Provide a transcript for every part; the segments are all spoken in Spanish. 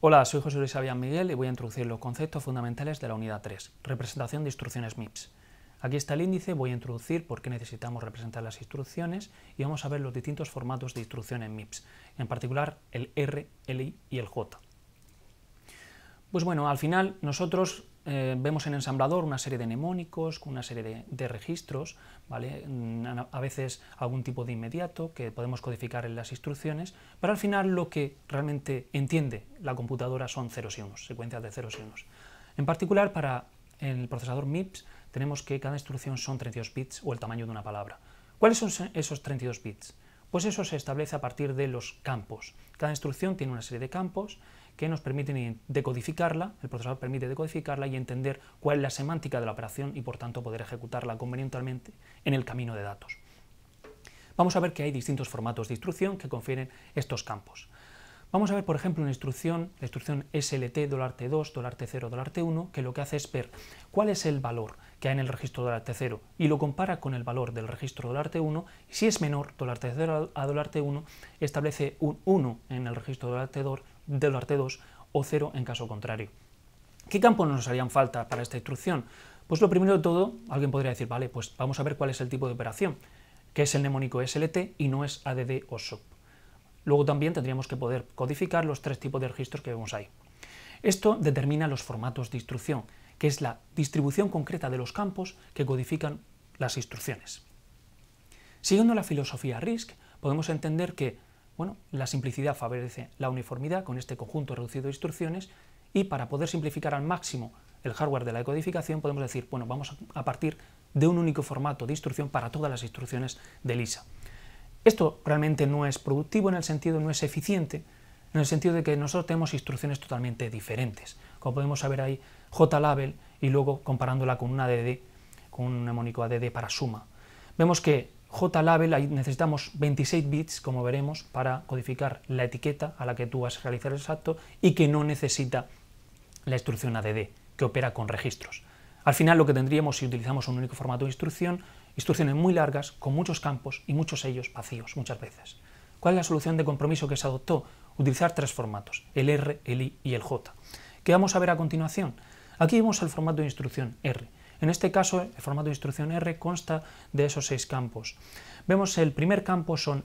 Hola, soy José Luis Sabian Miguel y voy a introducir los conceptos fundamentales de la unidad 3, representación de instrucciones MIPS. Aquí está el índice, voy a introducir por qué necesitamos representar las instrucciones y vamos a ver los distintos formatos de instrucciones MIPS, en particular el R, el I y el J. Pues bueno, al final nosotros eh, vemos en ensamblador una serie de mnemónicos, una serie de, registros, ¿vale? Mm, a veces algún tipo de inmediato que podemos codificar en las instrucciones, pero al final lo que realmente entiende la computadora son ceros y unos, secuencias de ceros y unos. En particular para el procesador MIPS tenemos que cada instrucción son 32 bits o el tamaño de una palabra. ¿Cuáles son esos 32 bits? Pues eso se establece a partir de los campos. Cada instrucción tiene una serie de campos que nos permiten decodificarla, el procesador permite decodificarla y entender cuál es la semántica de la operación y por tanto poder ejecutarla convenientemente en el camino de datos. Vamos a ver que hay distintos formatos de instrucción que confieren estos campos. Vamos a ver, por ejemplo, una instrucción, la instrucción SLT, $T2, $T0, $T1, que lo que hace es ver cuál es el valor que hay en el registro $T0 y lo compara con el valor del registro $T1. Si es menor $T0 a $T1, establece un 1 en el registro $T2 arte 2 o 0 en caso contrario. ¿Qué campos nos harían falta para esta instrucción? Pues lo primero de todo, alguien podría decir, vale, pues vamos a ver cuál es el tipo de operación, que es el mnemónico SLT y no es ADD o sub Luego también tendríamos que poder codificar los tres tipos de registros que vemos ahí. Esto determina los formatos de instrucción, que es la distribución concreta de los campos que codifican las instrucciones. Siguiendo la filosofía RISC, podemos entender que bueno, la simplicidad favorece la uniformidad con este conjunto reducido de instrucciones y para poder simplificar al máximo el hardware de la decodificación podemos decir, bueno, vamos a partir de un único formato de instrucción para todas las instrucciones de LISA. Esto realmente no es productivo en el sentido, no es eficiente, en el sentido de que nosotros tenemos instrucciones totalmente diferentes. Como podemos saber ahí, JLabel y luego comparándola con una ADD, con un mnemónico ADD para suma. Vemos que JLabel, ahí necesitamos 26 bits, como veremos, para codificar la etiqueta a la que tú vas a realizar el salto y que no necesita la instrucción ADD, que opera con registros. Al final lo que tendríamos si utilizamos un único formato de instrucción, instrucciones muy largas, con muchos campos y muchos sellos vacíos muchas veces. ¿Cuál es la solución de compromiso que se adoptó? Utilizar tres formatos, el R, el I y el J. ¿Qué vamos a ver a continuación? Aquí vemos el formato de instrucción R. En este caso, el formato de instrucción R consta de esos seis campos. Vemos el primer campo, es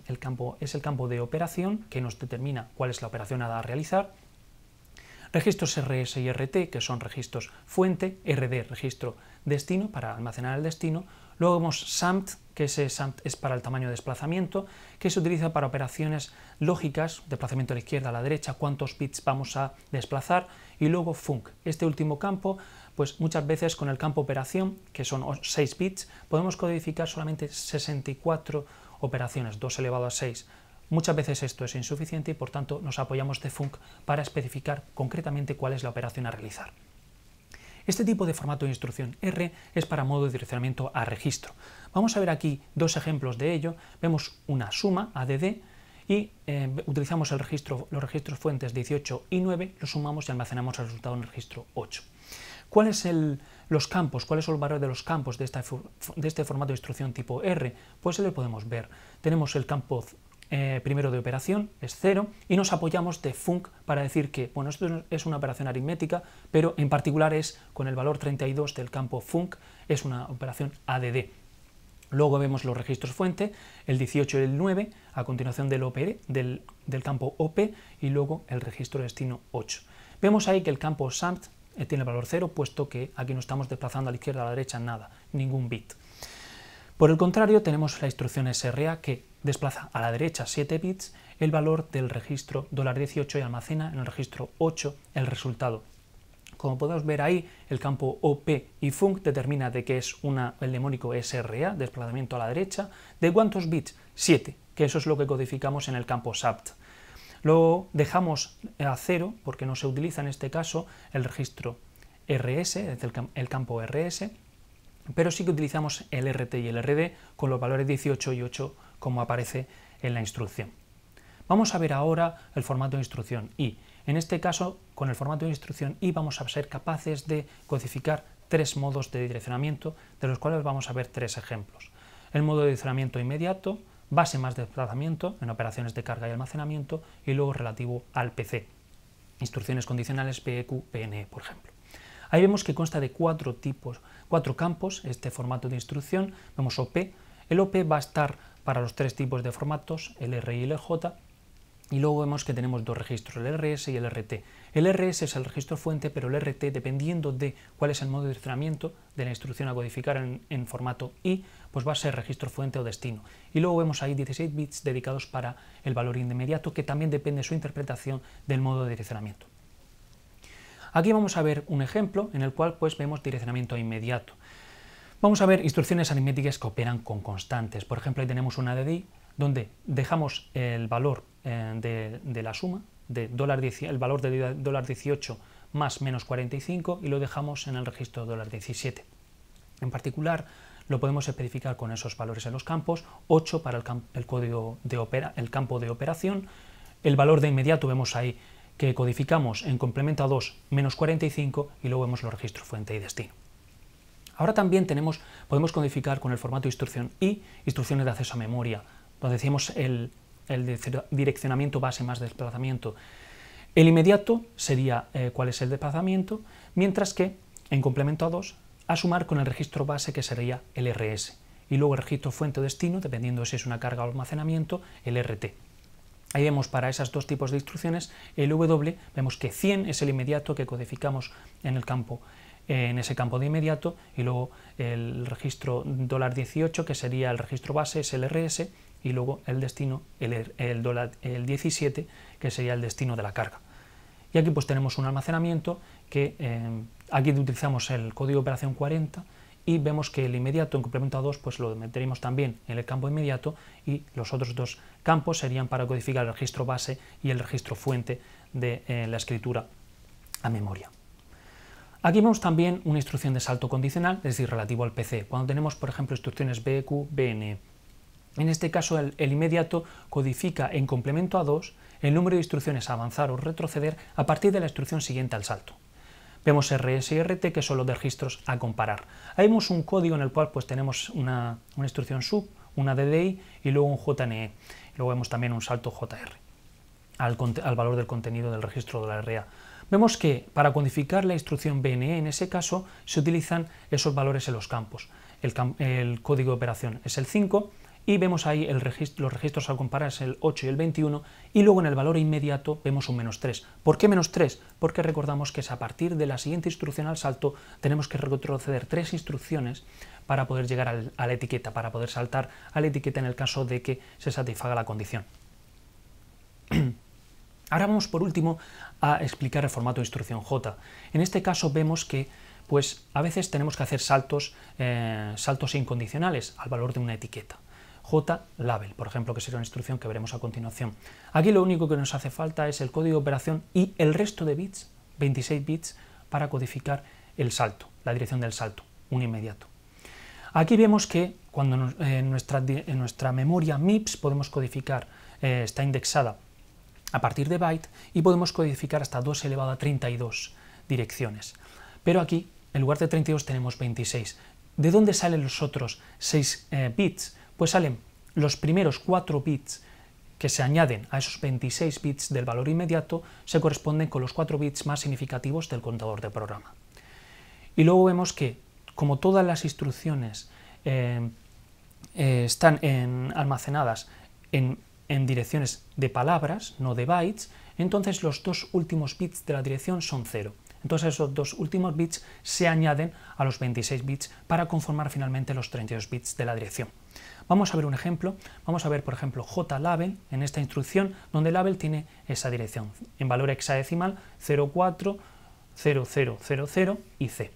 el campo de operación, que nos determina cuál es la operación a realizar, registros RS y RT, que son registros fuente, RD, registro destino, para almacenar el destino. Luego vemos SAMT, que ese SAMT es para el tamaño de desplazamiento, que se utiliza para operaciones lógicas, desplazamiento a la izquierda, a la derecha, cuántos bits vamos a desplazar. Y luego FUNC, este último campo pues muchas veces con el campo operación, que son 6 bits, podemos codificar solamente 64 operaciones, 2 elevado a 6. Muchas veces esto es insuficiente y por tanto nos apoyamos de func para especificar concretamente cuál es la operación a realizar. Este tipo de formato de instrucción R es para modo de direccionamiento a registro. Vamos a ver aquí dos ejemplos de ello. Vemos una suma ADD y eh, utilizamos el registro, los registros fuentes 18 y 9, los sumamos y almacenamos el resultado en el registro 8. ¿Cuáles son los campos? ¿Cuáles son los valores de los campos de, de, este formato de instrucción tipo R? Pues se lo podemos ver. Tenemos el campo eh, primero de operación, es 0, y nos apoyamos de func para decir que, bueno, esto es una operación aritmética, pero en particular es con el valor 32 del campo func, es una operación ADD. Luego vemos los registros fuente, el 18 y el 9, a continuación del, e, del, campo OP e, y luego el registro destino 8. Vemos ahí que el campo SAMT eh, tiene el valor 0, puesto que aquí no estamos desplazando a la izquierda o a la derecha nada, ningún bit. Por el contrario, tenemos la instrucción SRA que desplaza a la derecha 7 bits el valor del registro $18 y almacena en el registro 8 el resultado como podemos ver ahí, el campo OP y FUNC determina de que es el mnemónico SRA, desplazamiento a la derecha, de cuántos bits, 7, que eso es lo que codificamos en el campo SAPT. Lo dejamos a cero porque no se utiliza en este caso el registro RS, el campo RS, pero sí que utilizamos el RT y el RD con los valores 18 y 8 como aparece en la instrucción. Vamos a ver ahora el formato de instrucción I. En este caso, con el formato de instrucción I vamos a ser capaces de codificar tres modos de direccionamiento, de los cuales vamos a ver tres ejemplos. El modo de direccionamiento inmediato, base más desplazamiento en operaciones de carga y almacenamiento y luego relativo al PC, instrucciones condicionales PEQ, PNE, por ejemplo. Ahí vemos que consta de cuatro tipos, cuatro campos, este formato de instrucción, vemos OP. El OP va a estar para los tres tipos de formatos, el y el y luego vemos que tenemos dos registros, el RS y el RT. El RS es el registro fuente, pero el RT, dependiendo de cuál es el modo de direccionamiento de la instrucción a codificar en, formato I, pues va a ser registro fuente o destino. Y luego vemos ahí 16 bits dedicados para el valor inmediato, que también depende de su interpretación del modo de direccionamiento. Aquí vamos a ver un ejemplo en el cual pues, vemos direccionamiento inmediato. Vamos a ver instrucciones aritméticas que operan con constantes. Por ejemplo, ahí tenemos una de donde dejamos el valor eh, de, la suma, de el valor de 18 más menos 45 y lo dejamos en el registro dólar 17. En particular, lo podemos especificar con esos valores en los campos, 8 para el, código de el campo de operación, el valor de inmediato vemos ahí que codificamos en complemento a 2 menos 45 y luego vemos los registros fuente y destino. Ahora también tenemos, podemos codificar con el formato instrucción I, instrucciones de acceso a memoria, nos decíamos el, direccionamiento base más desplazamiento. El inmediato sería eh, cuál es el desplazamiento, mientras que en complemento a 2 a sumar con el registro base que sería el RS y luego el registro fuente o destino, dependiendo si es una carga o almacenamiento, el RT. Ahí vemos para esos dos tipos de instrucciones el W, vemos que 100 es el inmediato que codificamos en el campo eh, en ese campo de inmediato y luego el registro $18 que sería el registro base es el RS y luego el destino, el, el 17, que sería el destino de la carga. Y aquí pues tenemos un almacenamiento que eh, aquí utilizamos el código operación 40 y vemos que el inmediato en complemento a 2 pues lo meteremos también en el campo inmediato y los otros dos campos serían para codificar el registro base y el registro fuente de eh, la escritura a memoria. Aquí vemos también una instrucción de salto condicional, es decir, relativo al PC. Cuando tenemos, por ejemplo, instrucciones BQ, BNE, en este caso, el, inmediato codifica en complemento a 2 el número de instrucciones a avanzar o retroceder a partir de la instrucción siguiente al salto. Vemos RS y RT, que son los registros a comparar. Ahí un código en el cual pues, tenemos una, instrucción sub, una DDI y luego un JNE. Luego vemos también un salto JR al, valor del contenido del registro de la RA. Vemos que para codificar la instrucción BNE, en ese caso, se utilizan esos valores en los campos. El, el código de operación es el 5, y vemos ahí los registros al comparar el 8 y el 21 y luego en el valor inmediato vemos un menos 3. ¿Por qué menos 3? Porque recordamos que es a partir de la siguiente instrucción al salto tenemos que retroceder tres instrucciones para poder llegar a la etiqueta, para poder saltar a la etiqueta en el caso de que se satisfaga la condición. Ahora vamos por último a explicar el formato de instrucción J. En este caso vemos que pues a veces tenemos que hacer saltos, eh, saltos incondicionales al valor de una etiqueta. JLabel, por ejemplo, que será una instrucción que veremos a continuación. Aquí lo único que nos hace falta es el código de operación y el resto de bits, 26 bits, para codificar el salto, la dirección del salto, un inmediato. Aquí vemos que cuando en, eh, nuestra, en, nuestra, memoria MIPS podemos codificar, eh, está indexada a partir de byte y podemos codificar hasta 2 elevado a 32 direcciones. Pero aquí, en lugar de 32, tenemos 26. ¿De dónde salen los otros 6 eh, bits? pues salen los primeros 4 bits que se añaden a esos 26 bits del valor inmediato se corresponden con los 4 bits más significativos del contador de programa. Y luego vemos que, como todas las instrucciones eh, eh, están almacenadas en, en direcciones de palabras, no de bytes, entonces los dos últimos bits de la dirección son 0. Entonces esos dos últimos bits se añaden a los 26 bits para conformar finalmente los 32 bits de la dirección. Vamos a ver un ejemplo, vamos a ver por ejemplo JLabel en esta instrucción donde label tiene esa dirección en valor hexadecimal 0 y C.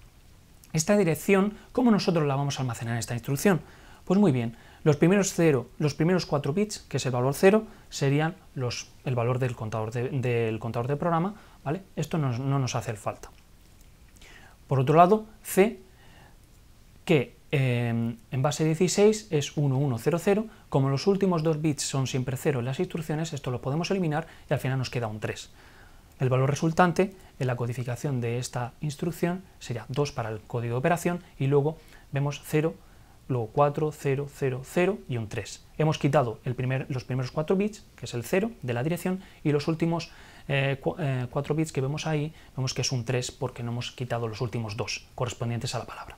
Esta dirección, ¿cómo nosotros la vamos a almacenar en esta instrucción? Pues muy bien, los primeros 0, los primeros 4 bits, que es el valor 0, serían los, el valor del contador del contador de programa, ¿vale? Esto no, no nos hace falta. Por otro lado, C, que Em, en base 16 es 1100, como los últimos dos bits son siempre 0 en las instrucciones, esto lo podemos eliminar y al final nos queda un 3. El valor resultante en la codificación de esta instrucción sería 2 para el código de operación y luego vemos 0, luego 4, 0, 0, 0 y un 3. Hemos quitado el los primeros 4 bits, que es el 0 de la dirección, y los últimos 4 eh, eh, bits que vemos ahí, vemos que es un 3 porque no hemos quitado los últimos 2 correspondientes a la palabra.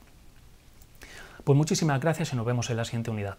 Pues muchísimas gracias y nos vemos en la siguiente unidad.